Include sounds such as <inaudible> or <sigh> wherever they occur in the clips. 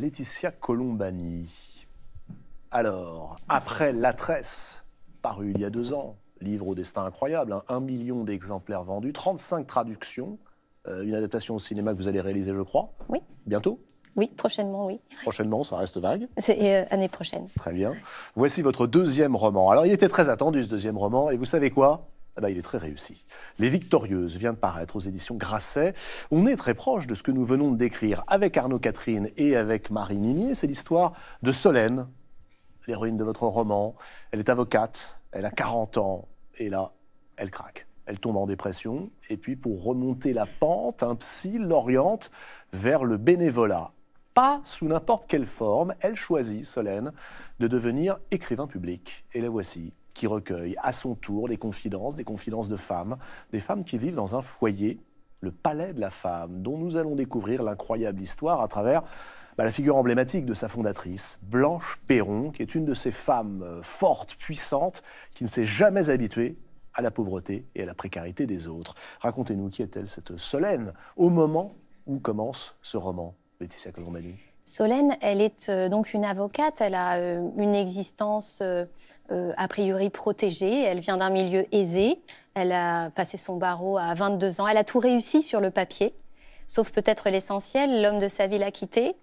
Laetitia Colombani. Alors, après La Tresse, paru il y a deux ans, livre au destin incroyable, hein, un million d'exemplaires vendus, 35 traductions, euh, une adaptation au cinéma que vous allez réaliser, je crois. Oui. Bientôt oui, prochainement, oui. Prochainement, ça reste vague. C'est l'année euh, prochaine. Très bien. Voici votre deuxième roman. Alors, il était très attendu, ce deuxième roman, et vous savez quoi ah bah, il est très réussi. Les Victorieuses vient de paraître aux éditions Grasset. On est très proche de ce que nous venons de décrire avec Arnaud Catherine et avec Marie Nimier. C'est l'histoire de Solène, l'héroïne de votre roman. Elle est avocate, elle a 40 ans, et là, elle craque. Elle tombe en dépression, et puis pour remonter la pente, un psy l'oriente vers le bénévolat. Pas sous n'importe quelle forme, elle choisit, Solène, de devenir écrivain public. Et la voici, qui recueille à son tour des confidences, des confidences de femmes, des femmes qui vivent dans un foyer, le palais de la femme, dont nous allons découvrir l'incroyable histoire à travers bah, la figure emblématique de sa fondatrice, Blanche Perron, qui est une de ces femmes euh, fortes, puissantes, qui ne s'est jamais habituée à la pauvreté et à la précarité des autres. Racontez-nous qui est-elle cette Solène au moment où commence ce roman, Laetitia Colombani. Solène, elle est euh, donc une avocate, elle a euh, une existence euh, a priori protégée, elle vient d'un milieu aisé, elle a passé son barreau à 22 ans, elle a tout réussi sur le papier, sauf peut-être l'essentiel, l'homme de sa vie l'a quitté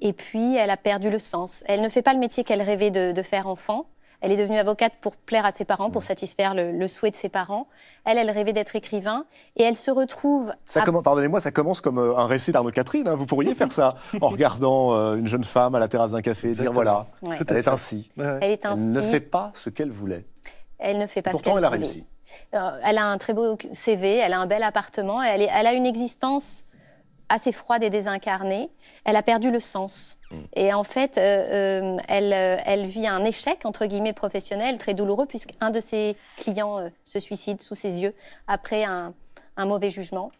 et puis elle a perdu le sens. Elle ne fait pas le métier qu'elle rêvait de faire enfant, elle est devenue avocate pour plaire à ses parents, pour satisfaire le, souhait de ses parents. Elle, elle rêvait d'être écrivain et elle se retrouve. pardonnez-moi, ça commence comme euh, un récit d'Arnaud Catherine. Hein. Vous pourriez faire ça <laughs> en regardant euh, une jeune femme à la terrasse d'un café, dire voilà, elle, est ainsi. elle est ainsi. Elle ne fait pas ce qu'elle voulait. Elle ne fait pas ce qu'elle voulait. Pourtant, elle a réussi. Euh, elle a un très beau CV, elle a un bel appartement, elle a une existence assez froide et désincarnée, elle a perdu le sens. Mm. Et en fait, euh, euh, elle, euh, elle, vit un échec, entre guillemets, professionnel très douloureux, puisqu'un de ses clients se suicide sous ses yeux après un, mauvais jugement.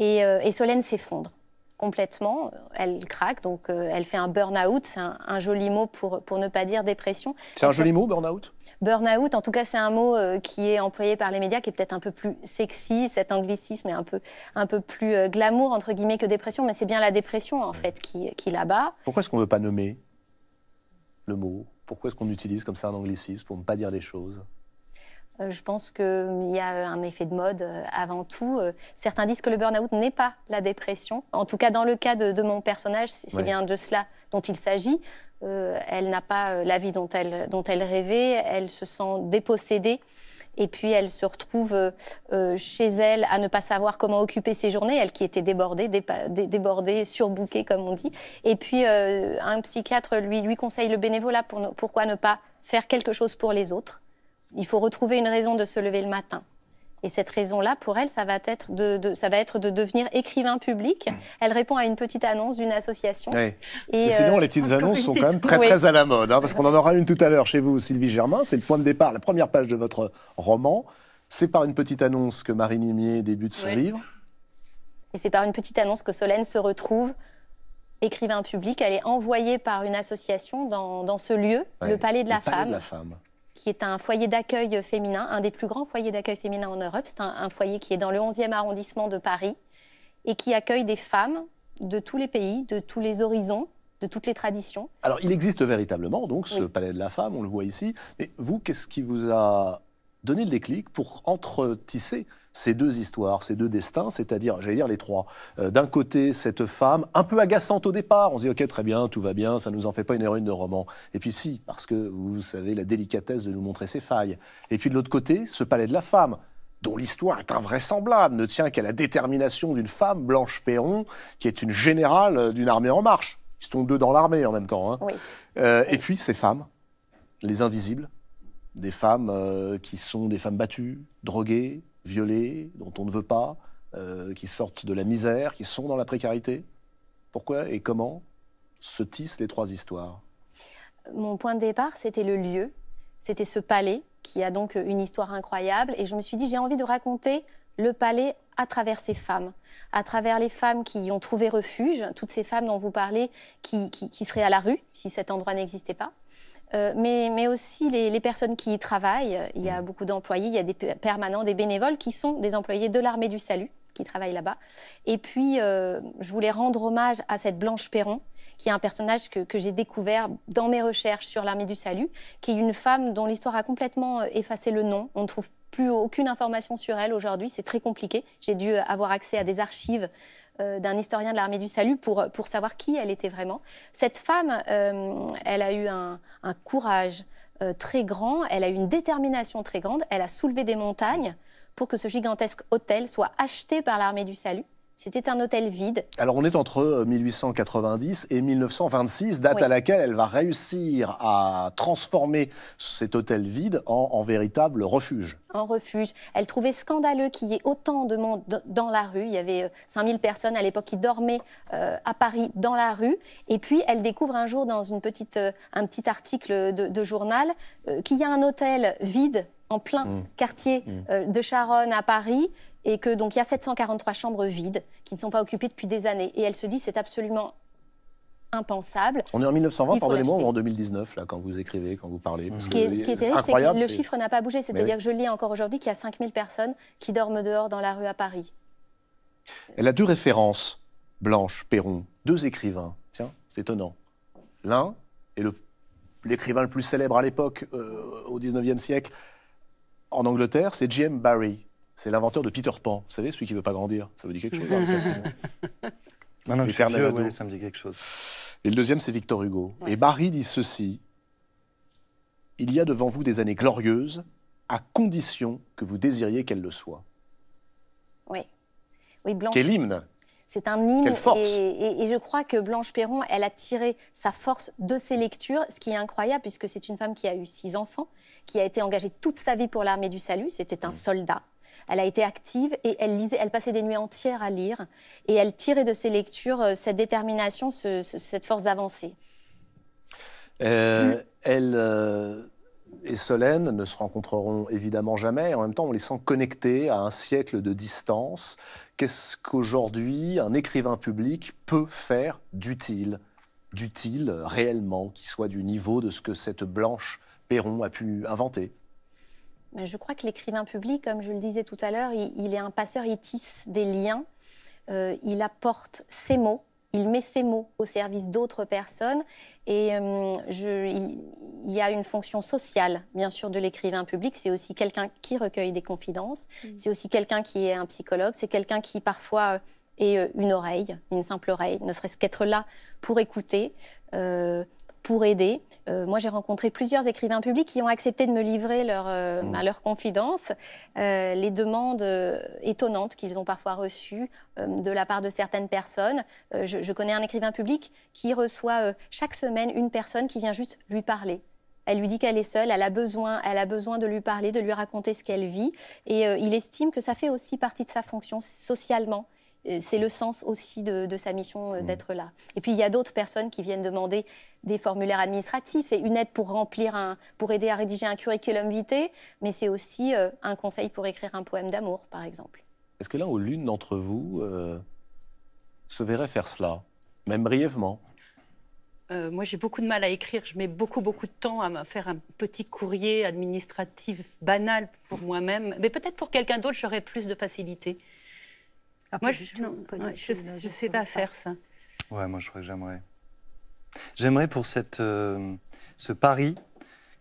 et Solène s'effondre complètement, euh, elle craque, donc euh, elle fait un burn-out, c'est un, joli mot pour, ne pas dire dépression. C'est un joli mot, burn-out Burn-out, en tout cas c'est un mot euh, qui est employé par les médias, qui est peut-être un peu plus sexy, cet anglicisme est un peu, un peu plus glamour, entre guillemets, que dépression, mais c'est bien la dépression en fait qui, qui là-bas. Pourquoi est-ce qu'on ne veut pas nommer le mot Pourquoi est-ce qu'on utilise comme ça un anglicisme pour ne pas dire les choses euh, je pense qu'il euh, y a euh, un effet de mode avant tout. Certains disent que le burn-out n'est pas la dépression. En tout cas, dans le cas de, mon personnage, c'est bien de cela dont il s'agit. elle n'a pas la vie dont elle, rêvait, elle se sent dépossédée. Et puis elle se retrouve chez elle à ne pas savoir comment occuper ses journées, elle qui était débordée, débordée, surbookée comme on dit. Et puis un psychiatre lui, conseille le bénévolat, pour, pourquoi ne pas faire quelque chose pour les autres il faut retrouver une raison de se lever le matin. Et cette raison-là, pour elle, ça va, être de, ça va être de devenir écrivain public. Mmh. Elle répond à une petite annonce d'une association. Et sinon, euh, les petites annonces sont quand même très, très à la mode, hein, parce qu'on en aura une tout à l'heure chez vous, Sylvie Germain. C'est le point de départ, la première page de votre roman. C'est par une petite annonce que Marie Nimier débute son livre. Et c'est par une petite annonce que Solène se retrouve écrivain public. Elle est envoyée par une association dans, ce lieu, le Palais De la femme qui est un foyer d'accueil euh, féminin, un des plus grands foyers d'accueil féminin en Europe. C'est un, foyer qui est dans le 11e arrondissement de Paris et qui accueille des femmes de tous les pays, de tous les horizons, de toutes les traditions. Alors, il existe véritablement, donc, ce palais de la femme, on le voit ici. Mais vous, qu'est-ce qui vous a donné le déclic pour entretisser ces deux histoires, ces deux destins, c'est-à-dire, j'allais dire les trois. Euh, d'un côté, cette femme, un peu agaçante au départ, on se dit ok, très bien, tout va bien, ça ne nous en fait pas une héroïne de roman. Et puis si, parce que vous savez la délicatesse de nous montrer ses failles. Et puis de l'autre côté, ce palais de la femme dont l'histoire est invraisemblable, ne tient qu'à la détermination d'une femme, Blanche Perron, qui est une générale euh, d'une armée en marche. Ils sont deux dans l'armée en même temps. Hein. Euh, et puis ces femmes, les invisibles, des femmes qui sont des femmes battues, droguées, violés, dont on ne veut pas, euh, qui sortent de la misère, qui sont dans la précarité Pourquoi et comment se tissent les trois histoires Mon point de départ, c'était le lieu, c'était ce palais qui a donc une histoire incroyable. Et je me suis dit, j'ai envie de raconter le palais à travers ces femmes, à travers les femmes qui y ont trouvé refuge, toutes ces femmes dont vous parlez qui, qui seraient à la rue si cet endroit n'existait pas, euh, mais, aussi les, personnes qui y travaillent. Il y a mm. beaucoup d'employés, il y a des permanents, des bénévoles qui sont des employés de l'armée du salut qui travaillent là-bas. Et puis, euh, je voulais rendre hommage à cette Blanche Perron, qui est un personnage que, j'ai découvert dans mes recherches sur l'armée du salut, qui est une femme dont l'histoire a complètement euh, effacé le nom. On ne trouve plus aucune information sur elle aujourd'hui. C'est très compliqué. J'ai dû euh, avoir accès à des archives euh, d'un historien de l'armée du salut pour, pour savoir qui elle était vraiment. Cette femme, elle a eu un, courage très grand, elle a eu une détermination très grande, elle a soulevé des montagnes pour que ce gigantesque hôtel soit acheté par l'armée du salut. C'était un hôtel vide. Alors on est entre 1890 euh, et 1926, date à laquelle elle va réussir à transformer cet hôtel vide en, véritable refuge. En refuge. Elle trouvait scandaleux qu'il y ait autant de monde dans la rue. Il y avait 5000 euh, personnes à l'époque qui dormaient euh, à Paris dans la rue. Et puis elle découvre un jour dans une petite, un petit article de, journal qu'il y a un hôtel vide en plein mm. quartier mm. Euh, de Charonne à Paris et que donc il y a 743 chambres vides qui ne sont pas occupées depuis des années. Et elle se dit c'est absolument impensable. On est en 1920, pardonnez-moi, ou en 2019, là, quand vous écrivez, quand vous parlez. ce, qui est, terrible, c'est que le chiffre n'a pas bougé. C'est-à-dire que je lis encore aujourd'hui qu'il y a 5000 personnes qui dorment dehors dans la rue à Paris. Elle a deux références, Blanche, Perron, deux écrivains. Tiens, c'est étonnant. L'un est l'écrivain le, plus célèbre à l'époque, euh, au 19e siècle, en Angleterre, c'est Jim Barry. C'est l'inventeur de Peter Pan. Vous savez, celui qui ne veut pas grandir. Ça vous dit quelque chose hein, <laughs> Non, non, je suis vieux, ça me dit quelque chose. Et le deuxième, c'est Victor Hugo. Et Barry dit ceci. Il y a devant vous des années glorieuses, à condition que vous désiriez qu'elles le soient. Oui. Oui, Blanche. Quel hymne c'est un hymne. Et, je crois que Blanche Perron, elle a tiré sa force de ses lectures, ce qui est incroyable puisque c'est une femme qui a eu six enfants, qui a été engagée toute sa vie pour l'armée du salut. C'était un mmh. soldat. Elle a été active et elle lisait, elle passait des nuits entières à lire et elle tirait de ses lectures euh, cette détermination, cette force d'avancer. Euh, mmh. Elle euh, et Solène ne se rencontreront évidemment jamais. En même temps, on les sent connectés à un siècle de distance. Qu'est-ce qu'aujourd'hui un écrivain public peut faire d'utile, d'utile réellement, qui soit du niveau de ce que cette Blanche Perron a pu inventer Je crois que l'écrivain public, comme je le disais tout à l'heure, il, est un passeur, il tisse des liens, euh, il apporte ses mots, il met ses mots au service d'autres personnes. Et euh, il, y a une fonction sociale, bien sûr, de l'écrivain public. C'est aussi quelqu'un qui recueille des confidences. Mm. C'est aussi quelqu'un qui est un psychologue. C'est quelqu'un qui, parfois, euh, est euh, une oreille, une simple oreille, ne serait-ce qu'être là pour écouter pour aider. Euh, moi, j'ai rencontré plusieurs écrivains publics qui ont accepté de me livrer leur, euh, hmm. à leur confidence euh, les demandes étonnantes qu'ils ont parfois reçues de la part de certaines personnes. Je, je, connais un écrivain public qui reçoit chaque semaine une personne qui vient juste lui parler. Elle lui dit qu'elle est seule, elle a besoin, elle a besoin de lui parler, de lui raconter ce qu'elle vit, et il estime que ça fait aussi partie de sa fonction socialement c'est le sens aussi de, sa mission euh, mm. d'être là. Et puis il y a d'autres personnes qui viennent demander des formulaires administratifs. C'est une aide pour remplir un, pour aider à rédiger un curriculum vitae, mais c'est aussi euh, un conseil pour écrire un poème d'amour, par exemple. Est-ce que l'un ou l'une d'entre vous euh, se verrait faire cela, même brièvement moi, j'ai beaucoup de mal à écrire. Je mets beaucoup, beaucoup de temps à faire un petit courrier administratif banal pour moi-même. Mais peut-être pour quelqu'un d'autre, j'aurais plus de facilité. Ah, moi, je ne sais pas hein. faire ça. Ouais, moi, je crois que j'aimerais. J'aimerais pour cette, euh, ce pari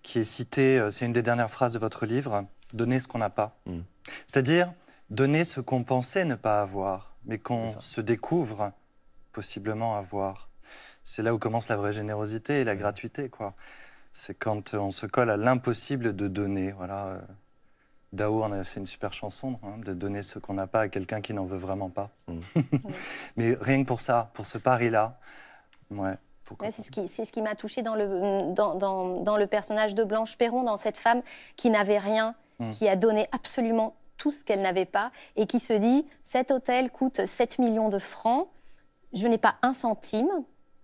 qui est cité, euh, c'est une des dernières phrases de votre livre, donner ce qu'on n'a pas. Mm. C'est-à-dire donner ce qu'on pensait ne pas avoir, mais qu'on se découvre possiblement avoir. C'est là où commence la vraie générosité et la mm. gratuité, quoi. C'est quand on se colle à l'impossible de donner, voilà. Euh, on a fait une super chanson, hein, de donner ce qu'on n'a pas à quelqu'un qui n'en veut vraiment pas. Mm. <laughs> Mais rien que pour ça, pour ce pari-là, ouais. c'est ce qui, ce qui m'a touchée dans le, dans, le personnage de Blanche Perron, dans cette femme qui n'avait rien, mm. qui a donné absolument tout ce qu'elle n'avait pas et qui se dit cet hôtel coûte 7 millions de francs, je n'ai pas un centime,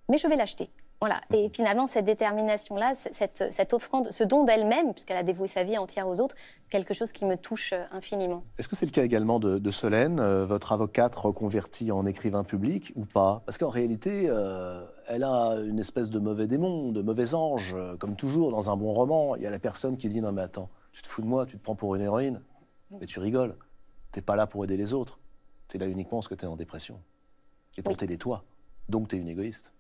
mais je vais l'acheter. Voilà. Et finalement, cette détermination-là, cette, offrande, ce don d'elle-même, puisqu'elle a dévoué sa vie entière aux autres, quelque chose qui me touche euh, infiniment. Est-ce que c'est le cas également de, Solène, euh, votre avocate reconvertie en écrivain public ou pas Parce qu'en réalité, euh, elle a une espèce de mauvais démon, de mauvais ange. Comme toujours, dans un bon roman, il y a la personne qui dit Non, mais attends, tu te fous de moi, tu te prends pour une héroïne, mais tu rigoles. T'es pas là pour aider les autres. es là uniquement parce que tu es en dépression. Et pour t'aider toi. Donc es une égoïste.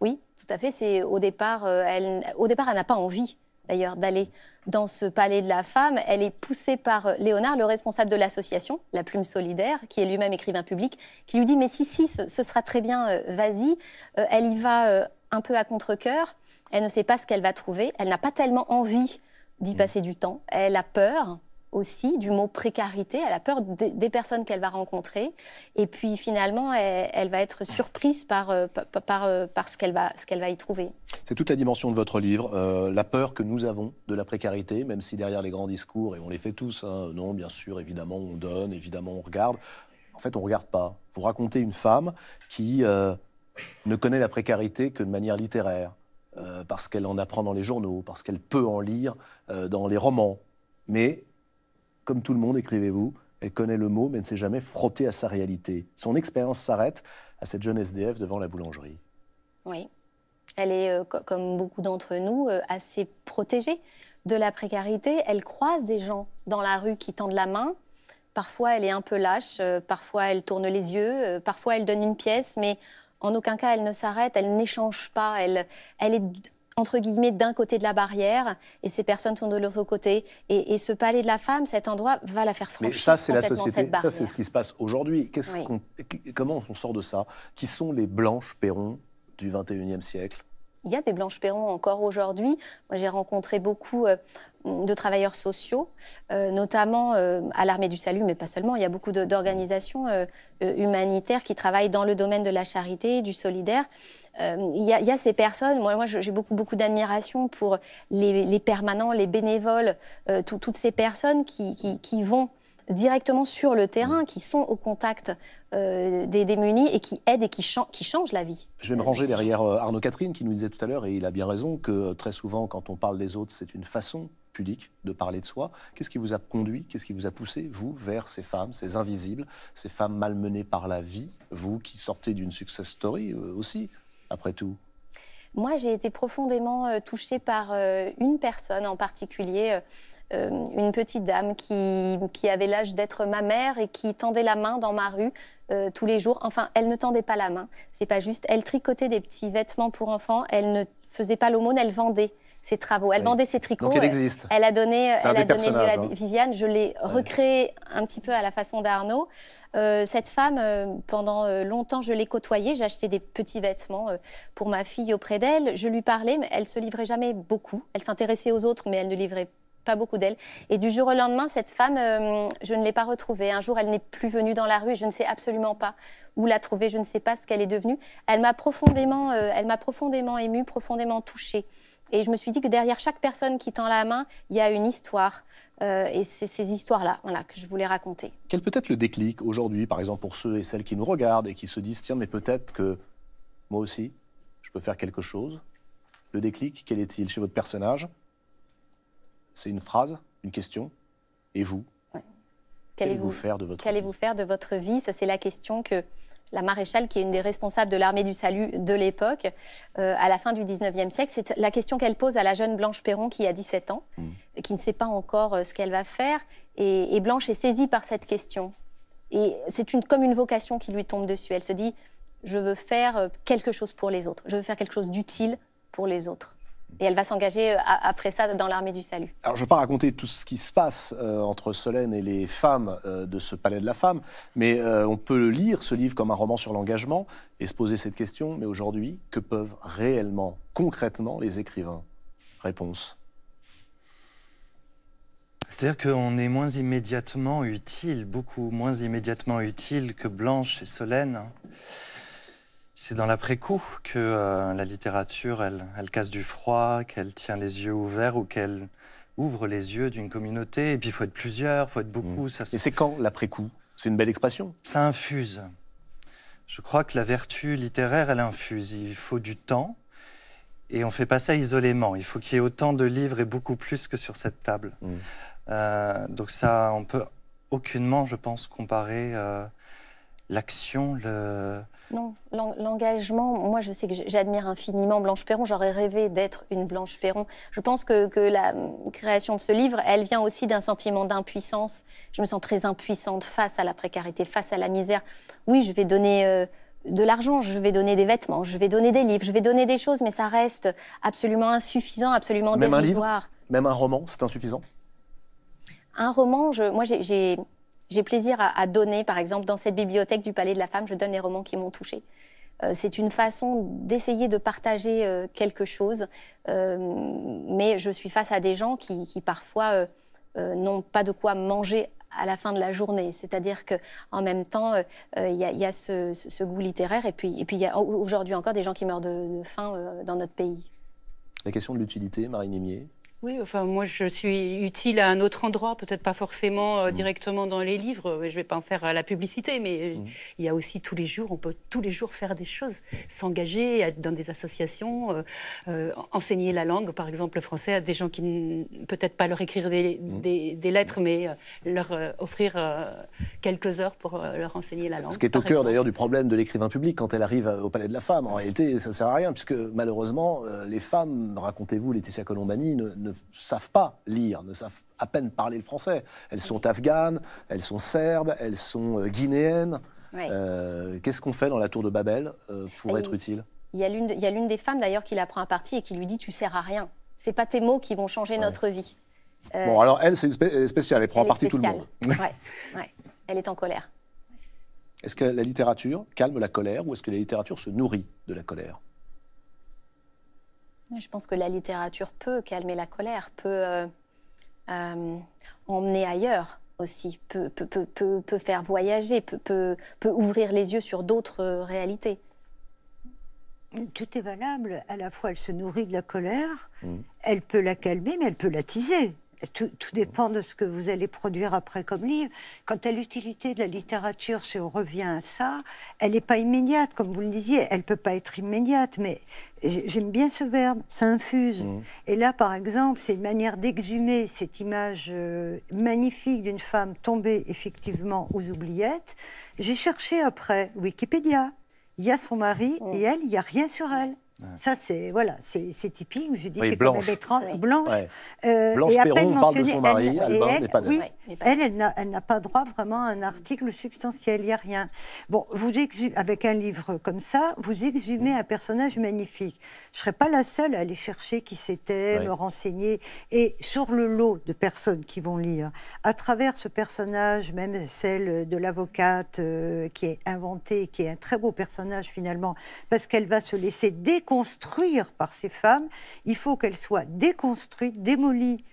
Oui, tout à fait. C'est au départ, euh, elle, au départ, elle n'a pas envie d'ailleurs d'aller dans ce palais de la femme. Elle est poussée par euh, Léonard, le responsable de l'association, La Plume Solidaire, qui est lui-même écrivain public, qui lui dit Mais si, si, ce, sera très bien, euh, vas-y. elle y va un peu à contre-coeur. Elle ne sait pas ce qu'elle va trouver. Elle n'a pas tellement envie d'y mm. passer du temps. Elle a peur aussi du mot précarité. Elle a peur des personnes qu'elle va rencontrer. Et puis finalement, elle, va être surprise par, euh, par, euh, par, ce qu'elle va, va, y trouver. C'est toute la dimension de votre livre, euh, la peur que nous avons de la précarité, même si derrière les grands discours, et on les fait tous, hein, non, bien sûr, évidemment, on donne, évidemment, on regarde. En fait, on ne regarde pas. Vous racontez une femme qui ne connaît la précarité que de manière littéraire. parce qu'elle en apprend dans les journaux, parce qu'elle peut en lire dans les romans. Mais comme tout le monde, écrivez-vous, elle connaît le mot, mais ne s'est jamais frottée à sa réalité. Son expérience s'arrête à cette jeune SDF devant la boulangerie. Oui. Elle est, euh, comme beaucoup d'entre nous, euh, assez protégée de la précarité. Elle croise des gens dans la rue qui tendent la main. Parfois, elle est un peu lâche, euh, parfois, elle tourne les yeux, parfois, elle donne une pièce, mais en aucun cas, elle ne s'arrête, elle n'échange pas, elle est entre guillemets, d'un côté de la barrière et ces personnes sont de l'autre côté. Et, ce palais de la femme, cet endroit, va la faire franchir. Mais ça, c'est la société. Ça, c'est ce qui se passe aujourd'hui. Comment on sort de ça Qui sont les blanches Perron du 21e siècle il y a des blanches perrons encore aujourd'hui. J'ai rencontré beaucoup euh, de travailleurs sociaux, euh, notamment euh, à l'armée du salut, mais pas seulement. Il y a beaucoup d'organisations humanitaires qui travaillent dans le domaine de la charité, du solidaire. Il y, a, ces personnes, moi, moi j'ai beaucoup, d'admiration pour les, permanents, les bénévoles, toutes ces personnes qui vont directement sur le terrain, mm. qui sont au contact euh, des démunis et qui aident et qui, qui changent la vie. Je vais me ranger derrière euh, Arnaud Catherine qui nous disait tout à l'heure, et il a bien raison, que euh, très souvent quand on parle des autres, c'est une façon pudique de parler de soi. Qu'est-ce qui vous a conduit, qu'est-ce qui vous a poussé, vous, vers ces femmes, ces invisibles, ces femmes malmenées par la vie, vous qui sortez d'une success story aussi, après tout moi, j'ai été profondément touchée par une personne en particulier euh, une petite dame qui, avait l'âge d'être ma mère et qui tendait la main dans ma rue euh, tous les jours. Enfin, elle ne tendait pas la main, c'est pas juste. Elle tricotait des petits vêtements pour enfants, elle ne faisait pas l'aumône, elle vendait ses travaux. Elle vendait ses tricots. elle a donné, elle a lieu à hein. Viviane. Je l'ai recréé un petit peu à la façon d'Arnaud. Euh, cette femme, pendant longtemps, je l'ai côtoyée. J'achetais des petits vêtements pour ma fille auprès d'elle. Je lui parlais, mais elle se livrait jamais beaucoup. Elle s'intéressait aux autres, mais elle ne livrait pas pas beaucoup d'elle. Et du jour au lendemain, cette femme, euh, je ne l'ai pas retrouvée. Un jour, elle n'est plus venue dans la rue. Je ne sais absolument pas où la trouver. Je ne sais pas ce qu'elle est devenue. Elle m'a profondément, euh, elle m'a profondément émue, profondément touchée. Et je me suis dit que derrière chaque personne qui tend la main, il y a une histoire. Euh, et c'est ces histoires-là voilà, que je voulais raconter. Quel peut être le déclic aujourd'hui, par exemple, pour ceux et celles qui nous regardent et qui se disent, tiens, mais peut-être que moi aussi, je peux faire quelque chose Le déclic, quel est-il chez votre personnage c'est une phrase, une question. Et vous Qu'allez-vous faire de votre Qu'allez-vous vie faire de votre vie Ça, c'est la question que la maréchale, qui est une des responsables de l'armée du salut de l'époque, euh, à la fin du 19e siècle. C'est la question qu'elle pose à la jeune Blanche Perron, qui a 17 ans, hmm. qui ne sait pas encore euh, ce qu'elle va faire. Et, Blanche est saisie par cette question. Et c'est une, comme une vocation qui lui tombe dessus. Elle se dit, je veux faire euh, quelque chose pour les autres, je veux faire quelque chose d'utile pour les autres. Et elle va s'engager euh, après ça dans l'armée du salut. Alors je ne vais pas raconter tout ce qui se passe euh, entre Solène et les femmes euh, de ce palais de la femme, mais on peut lire ce livre comme un roman sur l'engagement et se poser cette question, mais aujourd'hui, que peuvent réellement, concrètement les écrivains Réponse. C'est-à-dire qu'on est moins immédiatement utile, beaucoup moins immédiatement utile que Blanche et Solène. Hein. C'est dans l'après-coup que euh, la littérature, elle, elle, casse du froid, qu'elle tient les yeux ouverts ou qu'elle ouvre les yeux d'une communauté. Et puis il faut être plusieurs, il faut être mm. beaucoup. Ça, Et c'est quand l'après-coup C'est une belle expression. Ça infuse. Je crois que la vertu littéraire, elle infuse. Il faut du temps. Et on ne fait pas ça isolément. Il faut qu'il y ait autant de livres et beaucoup plus que sur cette table. Mm. Euh, donc ça, on peut aucunement, je pense, comparer euh, l'action, le, non, l'engagement, moi je sais que j'admire infiniment Blanche Perron, j'aurais rêvé d'être une Blanche Perron. Je pense que, la mm, création de ce livre, elle vient aussi d'un sentiment d'impuissance. Je me sens très impuissante face à la précarité, face à la misère. Oui, je vais donner... Euh, de l'argent, je vais donner des vêtements, je vais donner des livres, je vais donner des choses, mais ça reste absolument insuffisant, absolument même Un livre, même un roman, c'est insuffisant Un roman, je, moi j'ai j'ai plaisir à, donner, par exemple, dans cette bibliothèque du Palais de la Femme, je donne les romans qui m'ont touchée. Euh, c'est une façon d'essayer de partager euh, quelque chose, euh, mais je suis face à des gens qui, parfois n'ont pas de quoi manger à la fin de la journée. C'est-à-dire que en même temps, il y, a, ce, goût littéraire et puis et puis il y a aujourd'hui encore des gens qui meurent de, faim dans notre pays. La question de l'utilité, Marie Némier oui, enfin, moi, je suis utile à un autre endroit, peut-être pas forcément euh, mm. directement dans les livres. Je ne vais pas en faire la publicité, mais mm. il y a aussi tous les jours, on peut tous les jours faire des choses, s'engager, dans des associations, euh, euh, enseigner la langue, par exemple le français, à des gens qui ne peut-être pas leur écrire des, mm. lettres, mais leur offrir quelques heures pour leur enseigner la langue. Ce qui est au cœur d'ailleurs du problème de l'écrivain public quand elle arrive au Palais de la Femme. En réalité, ça ne sert à rien, puisque malheureusement, les femmes, racontez-vous, Laetitia Colombani, ne ne savent pas lire, ne savent à peine parler le français. Elles sont afghanes, elles sont serbes, elles sont euh, guinéennes. Euh, qu'est-ce qu'on fait dans la tour de Babel euh, pour être utile Il y a l'une des femmes d'ailleurs qui la prend à partie et qui lui dit Tu sers à rien. C'est pas tes mots qui vont changer notre vie. bon, alors elle, c'est spéciale, elle prend à partie tout le monde. Ouais. Elle est en colère. Est-ce que la littérature calme la colère ou est-ce que la littérature se nourrit de la colère je pense que la littérature peut calmer la colère, peut euh, euh, emmener ailleurs aussi, peut, faire voyager, peut, ouvrir les yeux sur d'autres euh, réalités. Tout est valable. À la fois, elle se nourrit de la colère, mmh. elle peut la calmer, mais elle peut la l'attiser tout, dépend de ce que vous allez produire après comme livre. Quant à l'utilité de la littérature, si on revient à ça, elle n'est pas immédiate, comme vous le disiez, elle peut pas être immédiate, mais j'aime bien ce verbe, ça infuse. Mmh. Et là, par exemple, c'est une manière d'exhumer cette image euh, magnifique d'une femme tombée effectivement aux oubliettes. J'ai cherché après Wikipédia, il y a son mari mmh. et elle, il n'y a rien sur elle. Ça, c'est voilà, c'est typique. Je dis, c'est quand même euh, Blanche. et à peine parle de son mari, elle, pas elle, n'a pas droit vraiment à un article substantiel, il n'y a rien. Bon, vous avec un livre comme ça, vous exhumez mm. un personnage magnifique. Je ne serais pas la seule à aller chercher qui c'était, me renseigner. Et sur le lot de personnes qui vont lire, à travers ce personnage, même celle de l'avocate euh, qui est inventée, qui est un très beau personnage finalement, parce qu'elle va se laisser découvrir construire par ces femmes, il faut qu'elles soient déconstruites, démolies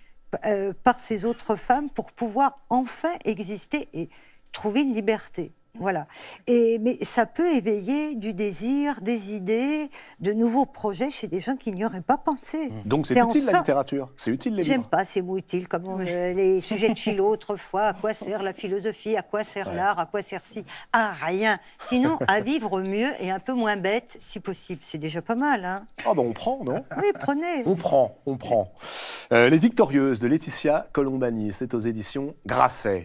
euh, par ces autres femmes pour pouvoir enfin exister et trouver une liberté. Voilà. Et, mais ça peut éveiller du désir, des idées, de nouveaux projets chez des gens qui n'y auraient pas pensé. Mmh. Donc c'est utile la littérature C'est utile les J'aime pas ces mots utiles, comme euh, les <laughs> sujets de philo autrefois. À quoi sert la philosophie À quoi sert l'art À quoi sert ci À ah, rien. Sinon, <laughs> à vivre mieux et un peu moins bête, si possible. C'est déjà pas mal. Hein. Ah ben on prend, non Oui, prenez. On prend, on prend. Euh, les Victorieuses de Laetitia Colombani, c'est aux éditions Grasset.